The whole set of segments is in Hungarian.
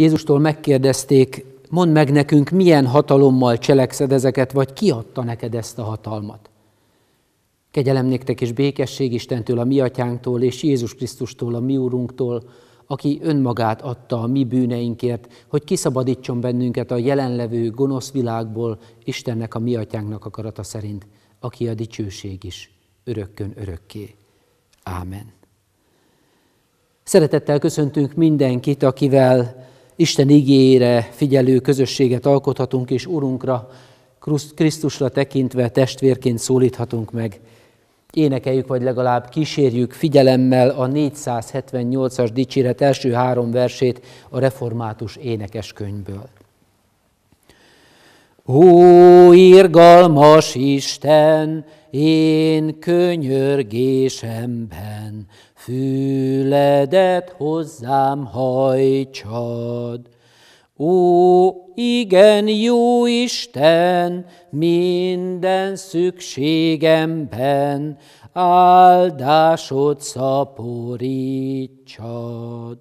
Jézustól megkérdezték, mondd meg nekünk, milyen hatalommal cselekszed ezeket, vagy ki adta neked ezt a hatalmat. Kegyelem néktek és békesség Istentől, a mi atyánktól és Jézus Krisztustól, a mi úrunktól, aki önmagát adta a mi bűneinkért, hogy kiszabadítson bennünket a jelenlevő gonosz világból, Istennek a mi atyánknak akarata szerint, aki a dicsőség is, örökkön örökké. Ámen. Szeretettel köszöntünk mindenkit, akivel Isten igényére figyelő közösséget alkothatunk, és Urunkra, Krisztusra tekintve testvérként szólíthatunk meg. Énekeljük, vagy legalább kísérjük figyelemmel a 478-as dicséret első három versét a református énekeskönyvből. Ó, irgalmas Isten, én könyörgésemben füledet hozzám hajtsad. Ó, igen, jó Isten, minden szükségemben áldásod szaporítsad.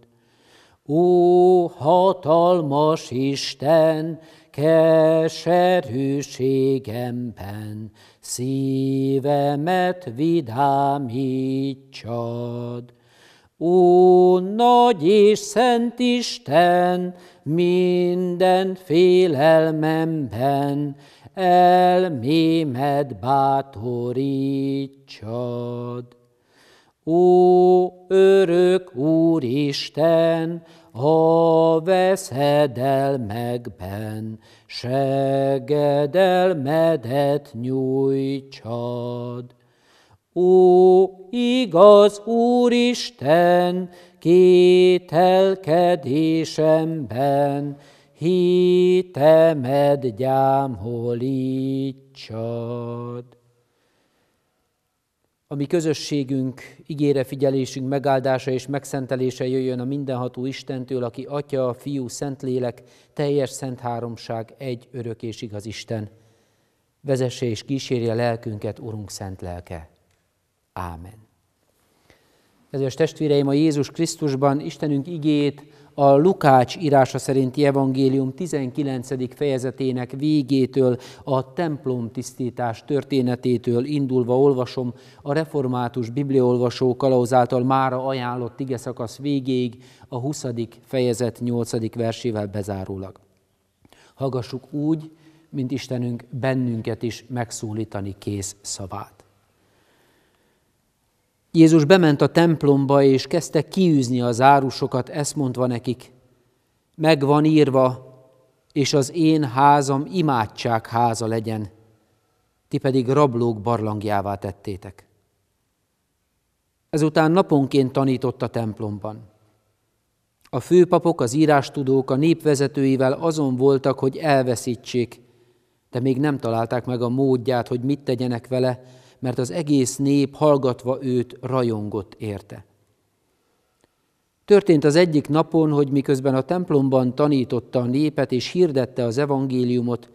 Ó, hatalmas Isten, keserűségemben szívemet vidámítsad. Ó, nagy és szent Isten, minden félelmemben elmémet bátorítsad. Ó, örök Úristen, ha veszedelmekben segedelmedet nyújtsad. Ó, igaz Úristen, kételkedésemben hitemed gyámholítsad. A mi közösségünk, ígére figyelésünk megáldása és megszentelése jöjjön a mindenható Istentől, aki Atya, Fiú, Szentlélek, teljes szent háromság, egy örök és igaz Isten. Vezesse és kísérje lelkünket, Urunk szent lelke. Ámen. Kedves testvéreim, a Jézus Krisztusban Istenünk igét, a Lukács írása szerinti evangélium 19. fejezetének végétől, a templom tisztítás történetétől indulva olvasom a református bibliaolvasó kalauz által mára ajánlott ige szakasz végéig, a 20. fejezet 8. versével bezárólag. Hallgassuk úgy, mint Istenünk bennünket is megszólítani kész szavát. Jézus bement a templomba, és kezdte kiűzni az árusokat, ezt mondva nekik, meg van írva, és az én házam imádság háza legyen, ti pedig rablók barlangjává tettétek. Ezután naponként tanított a templomban. A főpapok, az írástudók a népvezetőivel azon voltak, hogy elveszítsék, de még nem találták meg a módját, hogy mit tegyenek vele, mert az egész nép hallgatva őt rajongott érte. Történt az egyik napon, hogy miközben a templomban tanította a népet és hirdette az evangéliumot,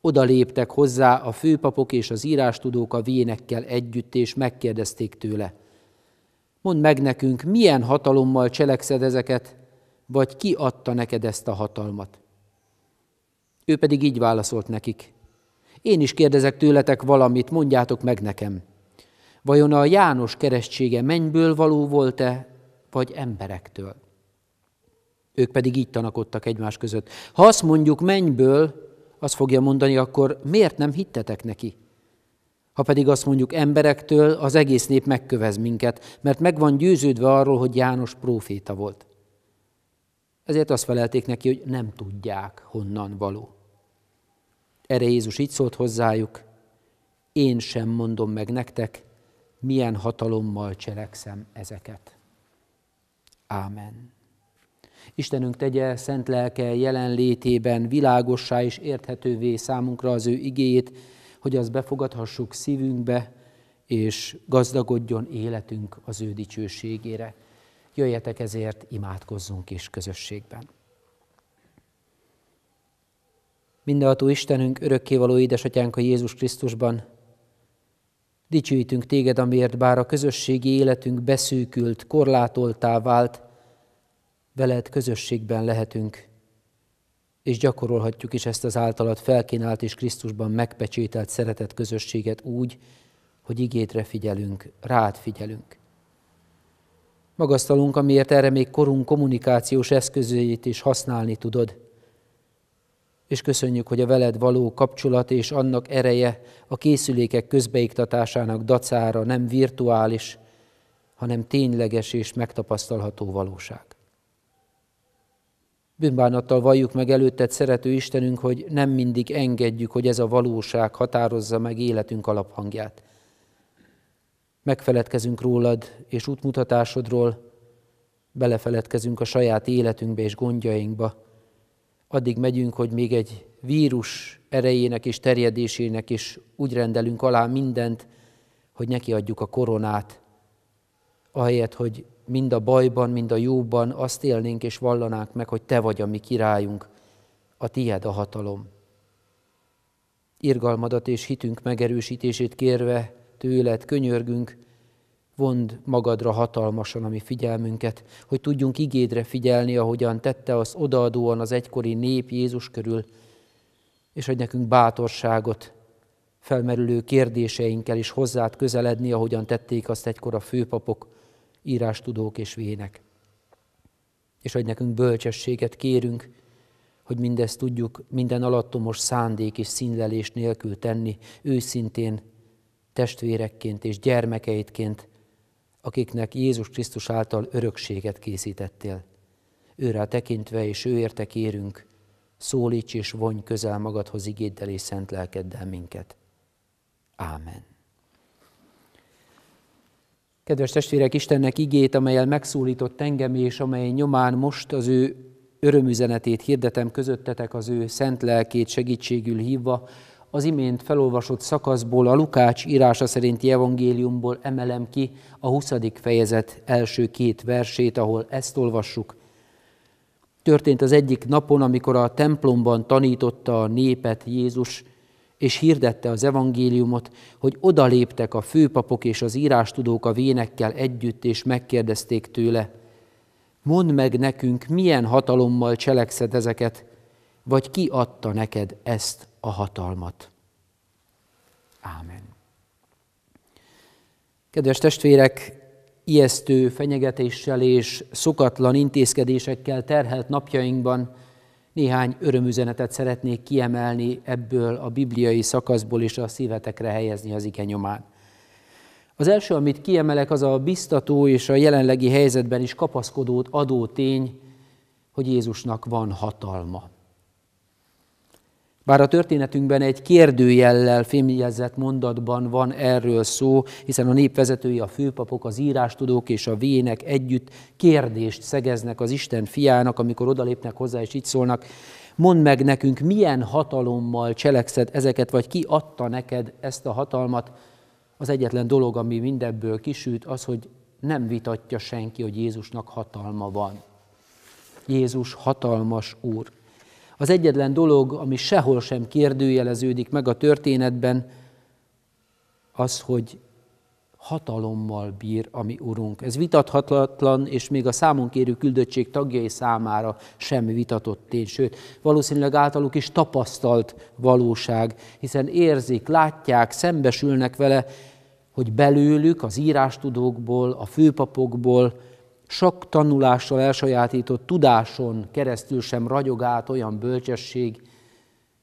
oda léptek hozzá a főpapok és az írástudók a vénekkel együtt, és megkérdezték tőle. Mondd meg nekünk, milyen hatalommal cselekszed ezeket, vagy ki adta neked ezt a hatalmat? Ő pedig így válaszolt nekik. Én is kérdezek tőletek valamit, mondjátok meg nekem. Vajon a János keresztsége mennyből való volt-e, vagy emberektől? Ők pedig így tanakodtak egymás között. Ha azt mondjuk mennyből, azt fogja mondani, akkor miért nem hittetek neki? Ha pedig azt mondjuk emberektől, az egész nép megkövez minket, mert meg van győződve arról, hogy János próféta volt. Ezért azt felelték neki, hogy nem tudják, honnan való. Erre Jézus így szólt hozzájuk, én sem mondom meg nektek, milyen hatalommal cselekszem ezeket. Ámen. Istenünk tegye szent lelke jelenlétében világossá és érthetővé számunkra az ő igéjét, hogy azt befogadhassuk szívünkbe, és gazdagodjon életünk az ő dicsőségére. Jöjjetek ezért, imádkozzunk is közösségben. Mindenható Istenünk, örökkévaló édesatyánk a Jézus Krisztusban, dicsőítünk téged, amiért bár a közösségi életünk beszűkült, korlátoltá vált, veled közösségben lehetünk, és gyakorolhatjuk is ezt az általad felkínált és Krisztusban megpecsételt szeretet közösséget úgy, hogy igétre figyelünk, rád figyelünk. Magasztalunk, amiért erre még korunk kommunikációs eszközét is használni tudod – és köszönjük, hogy a veled való kapcsolat és annak ereje a készülékek közbeiktatásának dacára nem virtuális, hanem tényleges és megtapasztalható valóság. Bűnbánattal valljuk meg előtted, szerető Istenünk, hogy nem mindig engedjük, hogy ez a valóság határozza meg életünk alaphangját. Megfeledkezünk rólad és útmutatásodról, belefeledkezünk a saját életünkbe és gondjainkba, addig megyünk, hogy még egy vírus erejének és terjedésének is úgy rendelünk alá mindent, hogy neki adjuk a koronát, ahelyett, hogy mind a bajban, mind a jóban azt élnénk és vallanánk meg, hogy Te vagy a mi királyunk, a Tied a hatalom. Irgalmadat és hitünk megerősítését kérve tőled könyörgünk, Vond magadra hatalmasan a mi figyelmünket, hogy tudjunk igédre figyelni, ahogyan tette az odaadóan az egykori nép Jézus körül, és adj nekünk bátorságot felmerülő kérdéseinkkel is hozzád közeledni, ahogyan tették azt egykor a főpapok, írástudók és vének. És adj nekünk bölcsességet kérünk, hogy mindezt tudjuk minden alattomos szándék és színlelés nélkül tenni, őszintén, testvérekként és gyermekeidként, akiknek Jézus Krisztus által örökséget készítettél. őre tekintve és őérte kérünk, szólíts és vonj közel magadhoz igéddel és szent lelkeddel minket. Ámen. Kedves testvérek, Istennek igét, amelyel megszólított engem, és amely nyomán most az ő örömüzenetét hirdetem közöttetek, az ő szent lelkét segítségül hívva, az imént felolvasott szakaszból, a Lukács írása szerinti evangéliumból emelem ki a 20. fejezet első két versét, ahol ezt olvassuk. Történt az egyik napon, amikor a templomban tanította a népet Jézus, és hirdette az evangéliumot, hogy odaléptek a főpapok és az írástudók a vénekkel együtt, és megkérdezték tőle, mondd meg nekünk, milyen hatalommal cselekszed ezeket, vagy ki adta neked ezt a hatalmat. Ámen. Kedves testvérek, ijesztő fenyegetéssel és szokatlan intézkedésekkel terhelt napjainkban néhány örömüzenetet szeretnék kiemelni ebből a bibliai szakaszból és a szívetekre helyezni az ike nyomán. Az első, amit kiemelek, az a biztató és a jelenlegi helyzetben is kapaszkodót adó tény, hogy Jézusnak van hatalma. Bár a történetünkben egy kérdőjellel fémjegyzett mondatban van erről szó, hiszen a népvezetői, a főpapok, az írástudók és a vének együtt kérdést szegeznek az Isten fiának, amikor odalépnek hozzá és így szólnak, mondd meg nekünk, milyen hatalommal cselekszed ezeket, vagy ki adta neked ezt a hatalmat. Az egyetlen dolog, ami mindebből kisült, az, hogy nem vitatja senki, hogy Jézusnak hatalma van. Jézus hatalmas Úr. Az egyetlen dolog, ami sehol sem kérdőjeleződik meg a történetben, az, hogy hatalommal bír a mi Urunk. Ez vitathatatlan, és még a számonkérő küldöttség tagjai számára sem vitatott tény, sőt, valószínűleg általuk is tapasztalt valóság, hiszen érzik, látják, szembesülnek vele, hogy belőlük, az írástudókból, a főpapokból, sok tanulással elsajátított tudáson keresztül sem ragyog át olyan bölcsesség,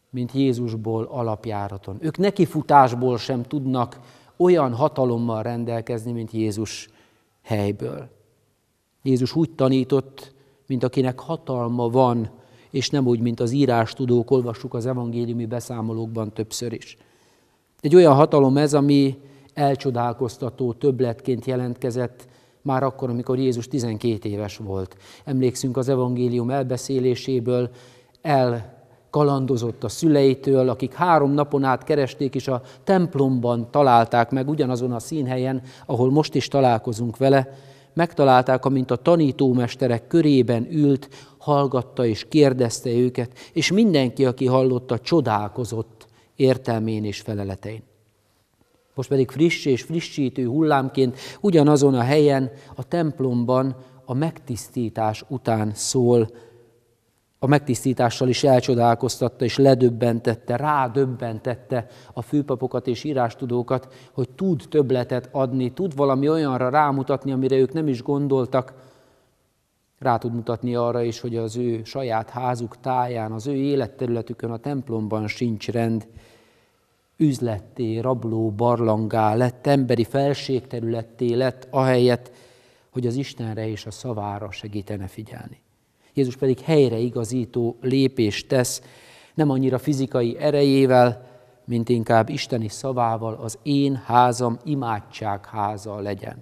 mint Jézusból alapjáraton. Ők nekifutásból sem tudnak olyan hatalommal rendelkezni, mint Jézus helyből. Jézus úgy tanított, mint akinek hatalma van, és nem úgy, mint az írás tudók, olvassuk az evangéliumi beszámolókban többször is. Egy olyan hatalom ez, ami elcsodálkoztató többletként jelentkezett már akkor, amikor Jézus 12 éves volt. Emlékszünk az evangélium elbeszéléséből, elkalandozott a szüleitől, akik három napon át keresték, és a templomban találták meg, ugyanazon a színhelyen, ahol most is találkozunk vele, megtalálták, amint a tanítómesterek körében ült, hallgatta és kérdezte őket, és mindenki, aki hallotta, csodálkozott értelmén és feleletein most pedig friss és frissítő hullámként ugyanazon a helyen, a templomban a megtisztítás után szól. A megtisztítással is elcsodálkoztatta és ledöbbentette, rádöbbentette a főpapokat és írástudókat, hogy tud töbletet adni, tud valami olyanra rámutatni, amire ők nem is gondoltak, rá tud mutatni arra is, hogy az ő saját házuk táján, az ő életterületükön, a templomban sincs rend üzletté, rabló barlangá lett, emberi felségterületté lett, ahelyett, hogy az Istenre és a szavára segítene figyelni. Jézus pedig helyreigazító lépést tesz, nem annyira fizikai erejével, mint inkább isteni szavával az én házam imádság háza legyen.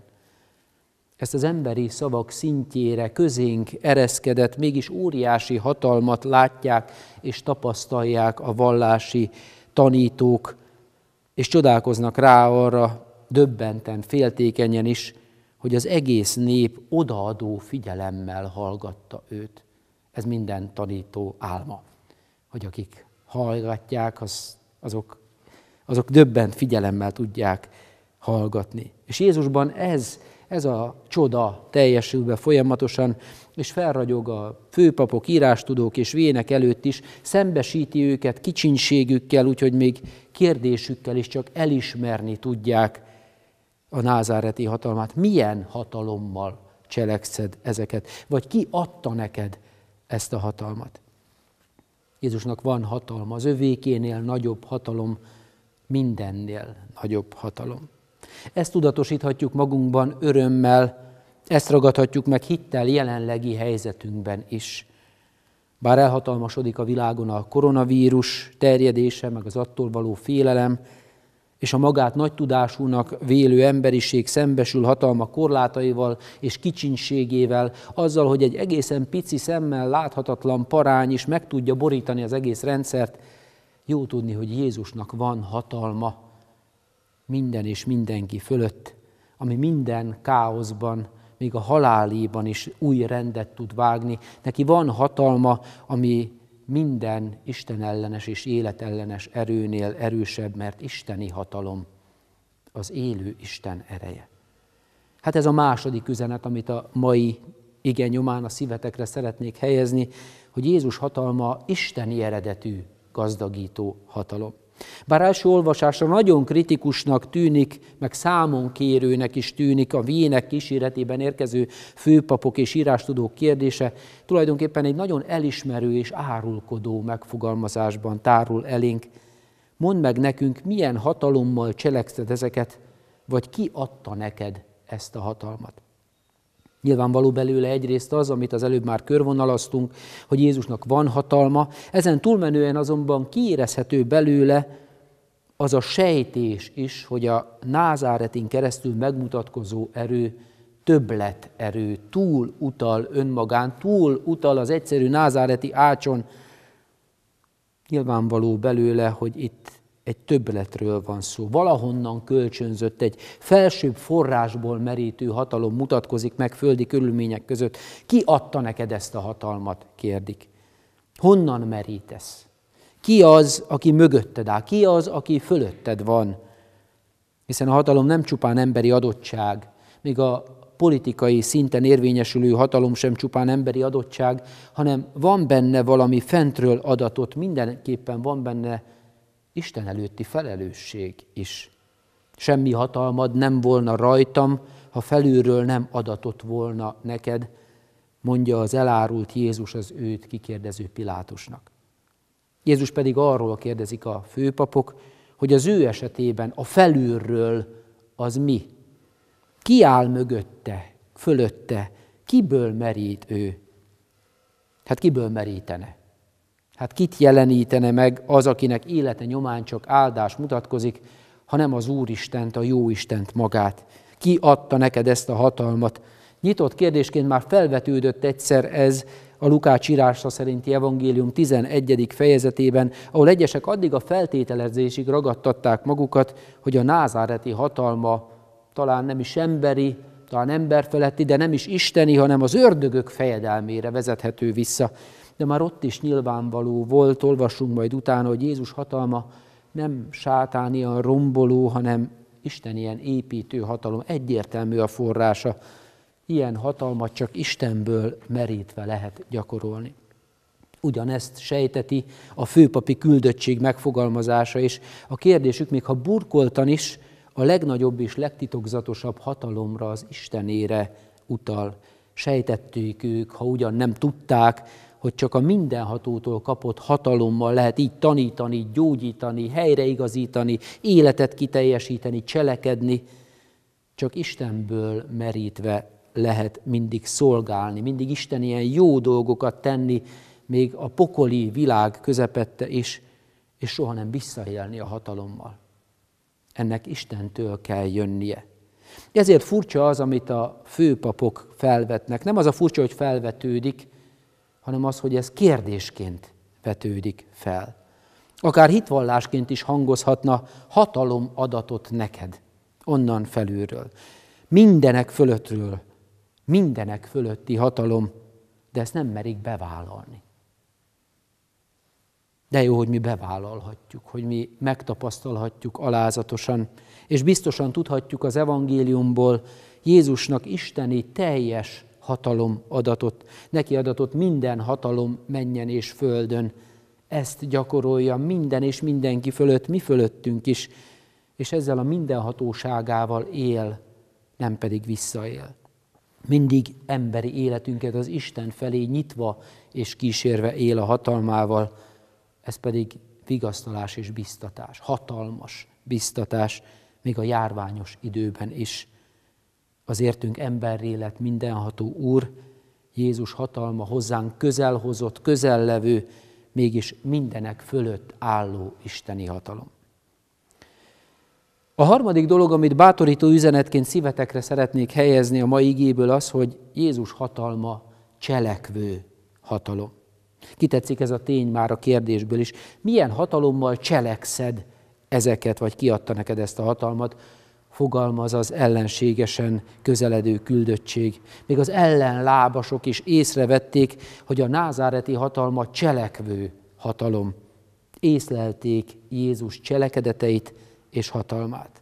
Ezt az emberi szavak szintjére közénk ereszkedett, mégis óriási hatalmat látják és tapasztalják a vallási tanítók, és csodálkoznak rá arra döbbenten, féltékenyen is, hogy az egész nép odaadó figyelemmel hallgatta őt. Ez minden tanító álma, hogy akik hallgatják, az, azok, azok döbbent figyelemmel tudják hallgatni. És Jézusban ez ez a csoda teljesül be folyamatosan, és felragyog a főpapok, írástudók és vének előtt is, szembesíti őket kicsinségükkel, úgyhogy még kérdésükkel is csak elismerni tudják a názáreti hatalmát. Milyen hatalommal cselekszed ezeket? Vagy ki adta neked ezt a hatalmat? Jézusnak van hatalma, az övékénél nagyobb hatalom, mindennél nagyobb hatalom. Ezt tudatosíthatjuk magunkban örömmel, ezt ragadhatjuk meg hittel jelenlegi helyzetünkben is. Bár elhatalmasodik a világon a koronavírus terjedése, meg az attól való félelem, és a magát nagy tudásúnak vélő emberiség szembesül hatalma korlátaival és kicsinségével, azzal, hogy egy egészen pici szemmel láthatatlan parány is meg tudja borítani az egész rendszert, jó tudni, hogy Jézusnak van hatalma minden és mindenki fölött, ami minden káoszban, még a haláléban is új rendet tud vágni. Neki van hatalma, ami minden Isten ellenes és életellenes erőnél erősebb, mert isteni hatalom, az élő Isten ereje. Hát ez a második üzenet, amit a mai igen nyomán a szívetekre szeretnék helyezni, hogy Jézus hatalma isteni eredetű gazdagító hatalom. Bár első olvasásra nagyon kritikusnak tűnik, meg számon kérőnek is tűnik a vének kíséretében érkező főpapok és írástudók kérdése, tulajdonképpen egy nagyon elismerő és árulkodó megfogalmazásban tárul elénk. Mondd meg nekünk, milyen hatalommal cselekszed ezeket, vagy ki adta neked ezt a hatalmat. Nyilvánvaló belőle egyrészt az, amit az előbb már körvonalaztunk, hogy Jézusnak van hatalma, ezen túlmenően azonban kiérezhető belőle az a sejtés is, hogy a názáretin keresztül megmutatkozó erő többlet erő, túl utal önmagán, túl utal az egyszerű názáreti ácson. Nyilvánvaló belőle, hogy itt egy többletről van szó. Valahonnan kölcsönzött, egy felsőbb forrásból merítő hatalom mutatkozik meg földi körülmények között. Ki adta neked ezt a hatalmat? kérdik. Honnan merítesz? Ki az, aki mögötted áll? Ki az, aki fölötted van? Hiszen a hatalom nem csupán emberi adottság, még a politikai szinten érvényesülő hatalom sem csupán emberi adottság, hanem van benne valami fentről adatot, mindenképpen van benne Isten előtti felelősség is. Semmi hatalmad nem volna rajtam, ha felülről nem adatott volna neked, mondja az elárult Jézus az őt kikérdező Pilátusnak. Jézus pedig arról kérdezik a főpapok, hogy az ő esetében a felülről az mi? Ki áll mögötte, fölötte, kiből merít ő? Hát kiből merítene? Hát kit jelenítene meg az, akinek élete nyomán csak áldás mutatkozik, hanem az Úristent, a jó Istent magát. Ki adta neked ezt a hatalmat? Nyitott kérdésként már felvetődött egyszer ez a Lukács írása szerinti evangélium 11. fejezetében, ahol egyesek addig a feltételezésig ragadtatták magukat, hogy a názáreti hatalma talán nem is emberi, talán emberfeletti, de nem is isteni, hanem az ördögök fejedelmére vezethető vissza de már ott is nyilvánvaló volt, olvasunk majd utána, hogy Jézus hatalma nem sátán ilyen romboló, hanem Isten ilyen építő hatalom, egyértelmű a forrása. Ilyen hatalmat csak Istenből merítve lehet gyakorolni. Ugyanezt sejteti a főpapi küldöttség megfogalmazása, és a kérdésük még ha burkoltan is, a legnagyobb és legtitokzatosabb hatalomra, az Istenére utal. Sejtettük ők, ha ugyan nem tudták, hogy csak a mindenhatótól kapott hatalommal lehet így tanítani, gyógyítani, helyreigazítani, életet kiteljesíteni, cselekedni. Csak Istenből merítve lehet mindig szolgálni, mindig Isten ilyen jó dolgokat tenni, még a pokoli világ közepette is, és soha nem visszaélni a hatalommal. Ennek Istentől kell jönnie. Ezért furcsa az, amit a főpapok felvetnek. Nem az a furcsa, hogy felvetődik, hanem az, hogy ez kérdésként vetődik fel. Akár hitvallásként is hangozhatna hatalom adatot neked, onnan felülről. Mindenek fölöttről, mindenek fölötti hatalom, de ezt nem merik bevállalni. De jó, hogy mi bevállalhatjuk, hogy mi megtapasztalhatjuk alázatosan, és biztosan tudhatjuk az evangéliumból Jézusnak isteni teljes hatalom adatot. Neki adatot minden hatalom menjen és földön. Ezt gyakorolja minden és mindenki fölött, mi fölöttünk is, és ezzel a mindenhatóságával él, nem pedig visszaél. Mindig emberi életünket az Isten felé nyitva és kísérve él a hatalmával, ez pedig vigasztalás és biztatás, hatalmas biztatás, még a járványos időben is az értünk emberré lett mindenható Úr, Jézus hatalma hozzánk közel hozott, mégis mindenek fölött álló isteni hatalom. A harmadik dolog, amit bátorító üzenetként szívetekre szeretnék helyezni a mai igéből az, hogy Jézus hatalma cselekvő hatalom. Kitetszik ez a tény már a kérdésből is. Milyen hatalommal cselekszed ezeket, vagy kiadta neked ezt a hatalmat? fogalmaz az ellenségesen közeledő küldöttség. Még az ellenlábasok is észrevették, hogy a názáreti hatalma cselekvő hatalom. Észlelték Jézus cselekedeteit és hatalmát.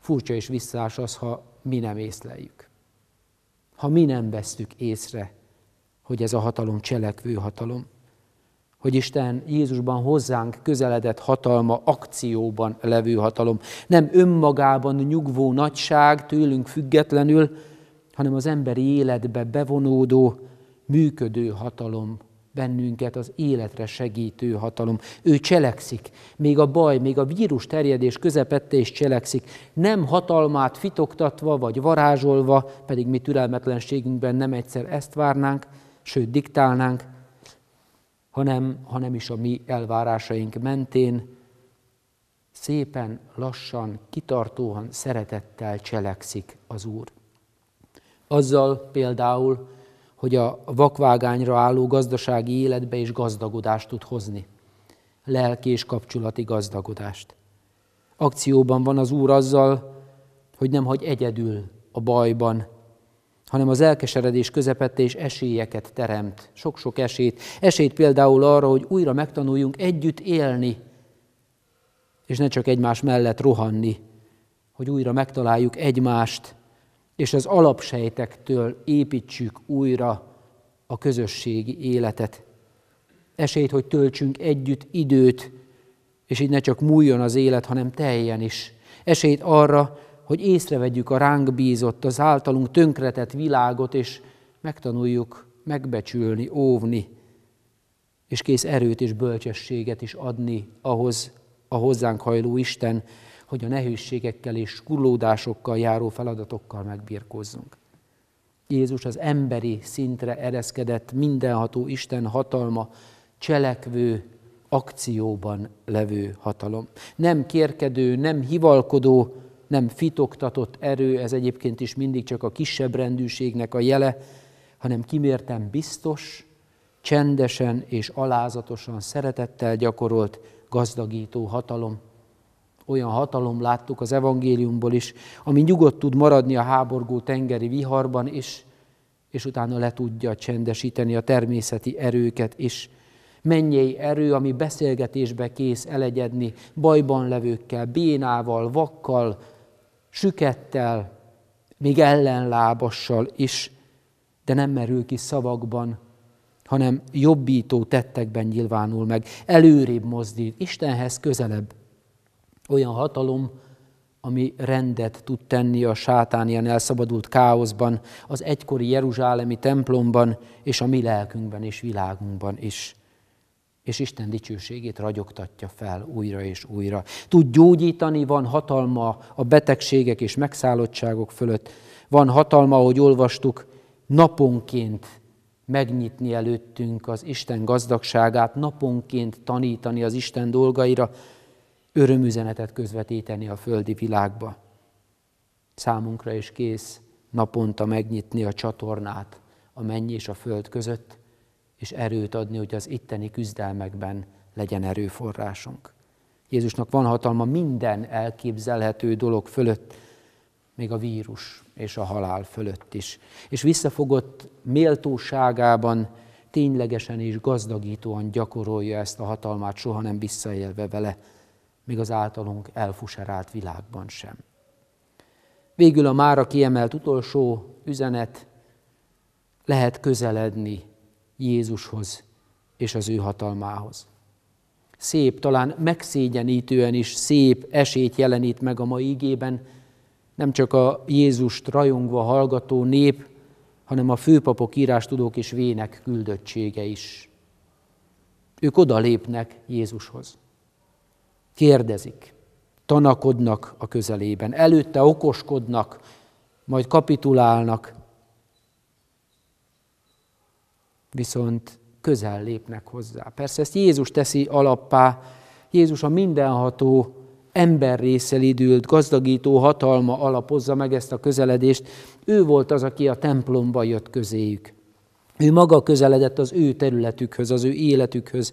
Furcsa és visszás az, ha mi nem észleljük. Ha mi nem vesztük észre, hogy ez a hatalom cselekvő hatalom hogy Isten Jézusban hozzánk közeledett hatalma, akcióban levő hatalom. Nem önmagában nyugvó nagyság tőlünk függetlenül, hanem az emberi életbe bevonódó, működő hatalom, bennünket az életre segítő hatalom. Ő cselekszik, még a baj, még a vírus terjedés közepette is cselekszik, nem hatalmát fitoktatva vagy varázsolva, pedig mi türelmetlenségünkben nem egyszer ezt várnánk, sőt diktálnánk, hanem, hanem is a mi elvárásaink mentén szépen, lassan, kitartóan, szeretettel cselekszik az Úr. Azzal például, hogy a vakvágányra álló gazdasági életbe is gazdagodást tud hozni, lelki és kapcsolati gazdagodást. Akcióban van az Úr azzal, hogy nem hagy egyedül a bajban, hanem az elkeseredés közepette és esélyeket teremt, sok-sok esélyt. Esélyt például arra, hogy újra megtanuljunk együtt élni, és ne csak egymás mellett rohanni, hogy újra megtaláljuk egymást, és az alapsejtektől építsük újra a közösségi életet. Esélyt, hogy töltsünk együtt időt, és így ne csak múljon az élet, hanem teljen is. Esélyt arra, hogy észrevegyük a ránk bízott, az általunk tönkretett világot, és megtanuljuk megbecsülni, óvni, és kész erőt és bölcsességet is adni ahhoz a hozzánk hajló Isten, hogy a nehézségekkel és kullódásokkal járó feladatokkal megbírkozzunk. Jézus az emberi szintre ereszkedett mindenható Isten hatalma, cselekvő, akcióban levő hatalom. Nem kérkedő, nem hivalkodó, nem fitoktatott erő, ez egyébként is mindig csak a kisebb rendűségnek a jele, hanem kimérten biztos, csendesen és alázatosan, szeretettel gyakorolt gazdagító hatalom. Olyan hatalom láttuk az evangéliumból is, ami nyugodt tud maradni a háborgó tengeri viharban is, és utána le tudja csendesíteni a természeti erőket is. Mennyei erő, ami beszélgetésbe kész elegyedni bajban levőkkel, bénával, vakkal, sükettel, még ellenlábassal is, de nem merül ki szavakban, hanem jobbító tettekben nyilvánul meg, előrébb mozdít, Istenhez közelebb. Olyan hatalom, ami rendet tud tenni a sátán ilyen elszabadult káoszban, az egykori Jeruzsálemi templomban és a mi lelkünkben és világunkban is és Isten dicsőségét ragyogtatja fel újra és újra. Tud gyógyítani, van hatalma a betegségek és megszállottságok fölött, van hatalma, ahogy olvastuk, naponként megnyitni előttünk az Isten gazdagságát, naponként tanítani az Isten dolgaira, örömüzenetet közvetíteni a földi világba. Számunkra is kész naponta megnyitni a csatornát a menny és a föld között, és erőt adni, hogy az itteni küzdelmekben legyen erőforrásunk. Jézusnak van hatalma minden elképzelhető dolog fölött, még a vírus és a halál fölött is. És visszafogott méltóságában ténylegesen és gazdagítóan gyakorolja ezt a hatalmát, soha nem visszaélve vele, még az általunk elfuserált világban sem. Végül a mára kiemelt utolsó üzenet lehet közeledni Jézushoz és az ő hatalmához. Szép, talán megszégyenítően is szép esélyt jelenít meg a mai igében, nem csak a Jézust rajongva hallgató nép, hanem a főpapok, írástudók és vének küldöttsége is. Ők odalépnek Jézushoz. Kérdezik, tanakodnak a közelében, előtte okoskodnak, majd kapitulálnak, viszont közel lépnek hozzá. Persze ezt Jézus teszi alappá, Jézus a mindenható ember időlt gazdagító hatalma alapozza meg ezt a közeledést. Ő volt az, aki a templomba jött közéjük. Ő maga közeledett az ő területükhöz, az ő életükhöz.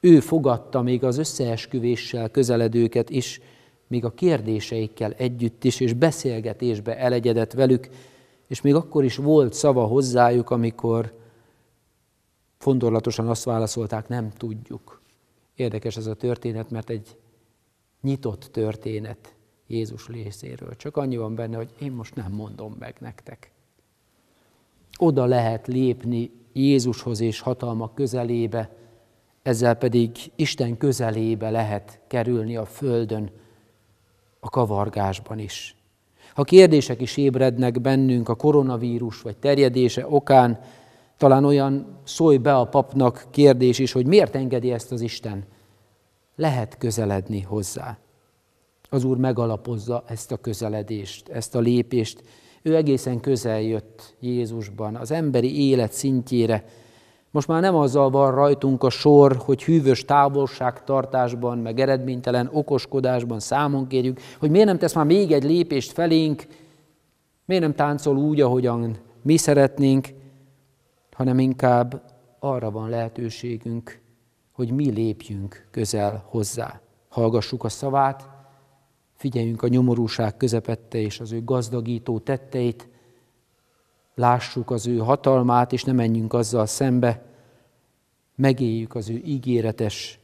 Ő fogadta még az összeesküvéssel közeledőket is, még a kérdéseikkel együtt is, és beszélgetésbe elegyedett velük, és még akkor is volt szava hozzájuk, amikor Fondorlatosan azt válaszolták, nem tudjuk. Érdekes ez a történet, mert egy nyitott történet Jézus részéről. Csak annyi van benne, hogy én most nem mondom meg nektek. Oda lehet lépni Jézushoz és hatalma közelébe, ezzel pedig Isten közelébe lehet kerülni a Földön, a kavargásban is. Ha kérdések is ébrednek bennünk a koronavírus vagy terjedése okán, talán olyan szólj be a papnak kérdés is, hogy miért engedi ezt az Isten. Lehet közeledni hozzá. Az Úr megalapozza ezt a közeledést, ezt a lépést. Ő egészen közel jött Jézusban, az emberi élet szintjére. Most már nem azzal van rajtunk a sor, hogy hűvös távolságtartásban, meg eredménytelen okoskodásban számon kérjük, hogy miért nem tesz már még egy lépést felénk, miért nem táncol úgy, ahogyan mi szeretnénk, hanem inkább arra van lehetőségünk, hogy mi lépjünk közel hozzá. Hallgassuk a szavát, figyeljünk a nyomorúság közepette és az ő gazdagító tetteit, lássuk az ő hatalmát, és ne menjünk azzal szembe, megéljük az ő ígéretes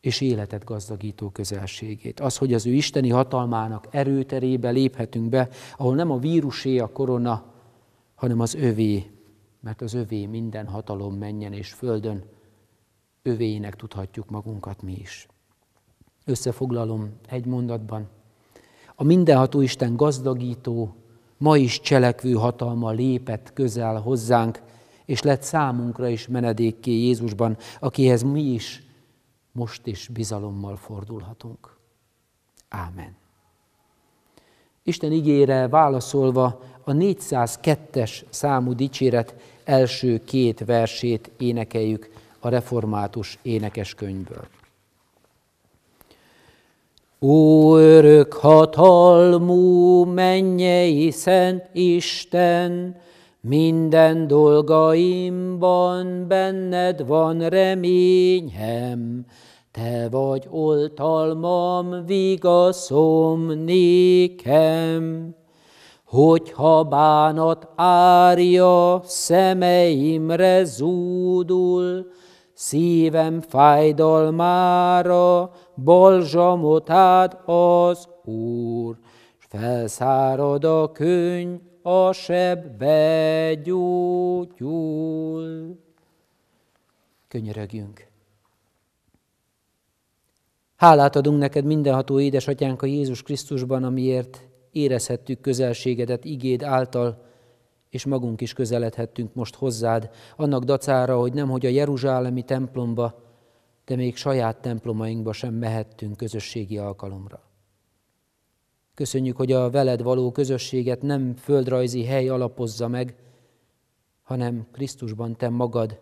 és életet gazdagító közelségét. Az, hogy az ő isteni hatalmának erőterébe léphetünk be, ahol nem a vírusé a korona, hanem az övé mert az övé minden hatalom menjen és földön, övéinek tudhatjuk magunkat mi is. Összefoglalom egy mondatban. A mindenható Isten gazdagító, ma is cselekvő hatalma lépett közel hozzánk, és lett számunkra is menedékké Jézusban, akihez mi is most is bizalommal fordulhatunk. Ámen. Isten igére válaszolva a 402-es számú dicséret első két versét énekeljük a református énekeskönyvből. Ó örök hatalmú mennyei szent Isten, minden dolgaimban benned van reményem, te vagy oltalmam, vigaszom nékem. Hogyha bánat árja szemeimre zúdul, Szívem fájdalmára balzsamot ad az Úr, S felszárad a könyv, a seb begyógyul. Könyörögjünk! Hálát adunk neked mindenható édesatyánk a Jézus Krisztusban, amiért érezhettük közelségedet igéd által, és magunk is közeledhettünk most hozzád, annak dacára, hogy nem hogy a Jeruzsálemi templomba, de még saját templomainkba sem mehettünk közösségi alkalomra. Köszönjük, hogy a veled való közösséget nem földrajzi hely alapozza meg, hanem Krisztusban te magad,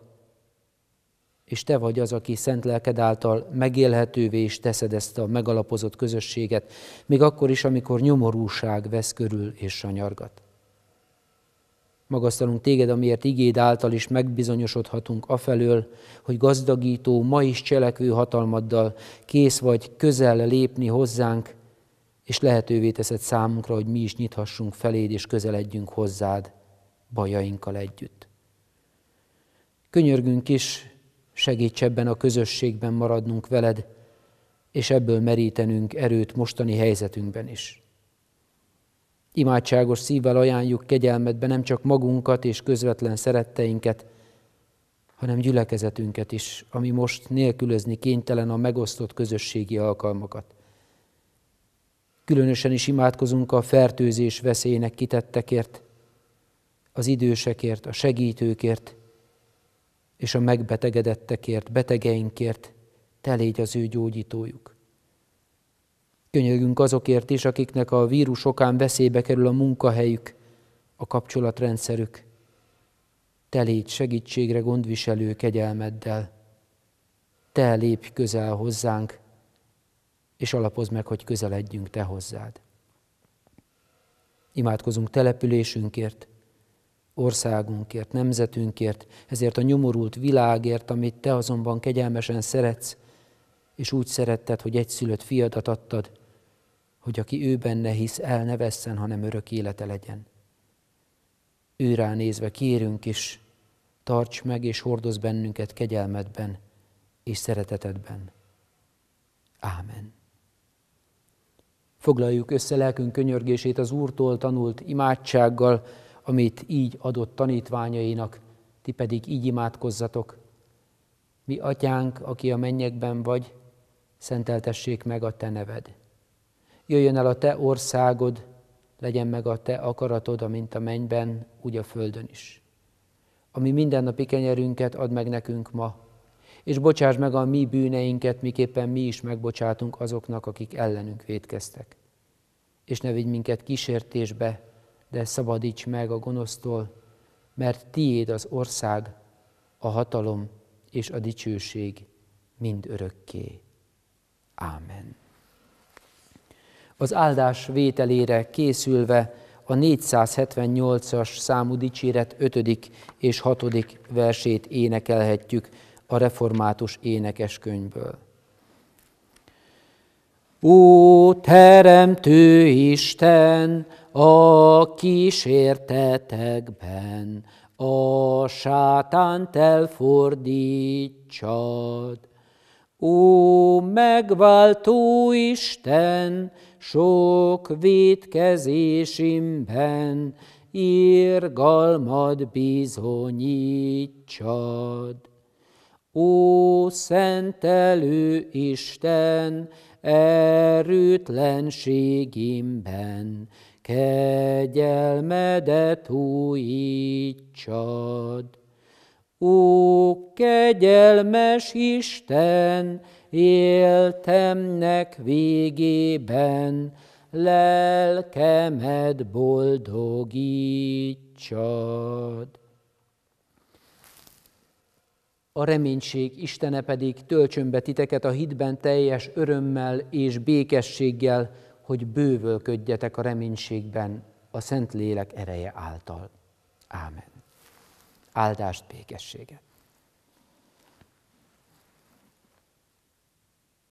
és te vagy az, aki szent lelked által megélhetővé és teszed ezt a megalapozott közösséget, még akkor is, amikor nyomorúság vesz körül és sanyargat. Magasztalunk téged, amiért igéd által is megbizonyosodhatunk afelől, hogy gazdagító, ma is cselekvő hatalmaddal kész vagy közel lépni hozzánk, és lehetővé teszed számunkra, hogy mi is nyithassunk feléd és közeledjünk hozzád bajainkkal együtt. Könyörgünk is segíts ebben a közösségben maradnunk veled, és ebből merítenünk erőt mostani helyzetünkben is. Imádságos szívvel ajánljuk kegyelmetbe nem csak magunkat és közvetlen szeretteinket, hanem gyülekezetünket is, ami most nélkülözni kénytelen a megosztott közösségi alkalmakat. Különösen is imádkozunk a fertőzés veszélynek kitettekért, az idősekért, a segítőkért, és a megbetegedettekért, betegeinkért te légy az ő gyógyítójuk. Könyörgünk azokért is, akiknek a vírus okán veszélybe kerül a munkahelyük, a kapcsolatrendszerük. Te légy segítségre gondviselő kegyelmeddel. Te lépj közel hozzánk, és alapozz meg, hogy közeledjünk Te hozzád. Imádkozunk településünkért, országunkért, nemzetünkért, ezért a nyomorult világért, amit te azonban kegyelmesen szeretsz, és úgy szeretted, hogy egy szülött fiadat adtad, hogy aki ő benne hisz, el ne vesszen, hanem örök élete legyen. Őrá nézve kérünk is, tarts meg és hordoz bennünket kegyelmedben és szeretetedben. Ámen. Foglaljuk össze lelkünk könyörgését az Úrtól tanult imádsággal, amit így adott tanítványainak, ti pedig így imádkozzatok. Mi atyánk, aki a mennyekben vagy, szenteltessék meg a te neved. Jöjjön el a te országod, legyen meg a te akaratod, amint a mennyben, úgy a földön is. Ami mindennapi kenyerünket ad meg nekünk ma, és bocsáss meg a mi bűneinket, miképpen mi is megbocsátunk azoknak, akik ellenünk védkeztek. És ne vigy minket kísértésbe, de szabadíts meg a gonosztól, mert tiéd az ország, a hatalom és a dicsőség mind örökké. Ámen. Az áldás vételére készülve a 478-as számú dicséret 5. és 6. versét énekelhetjük a református énekeskönyvből. Ó, Teremtő Isten, a kísértetekben a sátánt elfordítsad. Ó, megváltó Isten, sok védkezésimben irgalmad bizonyítsad. Ó, szentelő Isten, erőtlenségimben, kegyelmedet újítsad. Ó, kegyelmes Isten, éltemnek végében, lelkemet boldogítsad a reménység Istene pedig töltsön be titeket a hitben teljes örömmel és békességgel, hogy bővölködjetek a reménységben a Szent Lélek ereje által. Ámen. Áldást, békességet!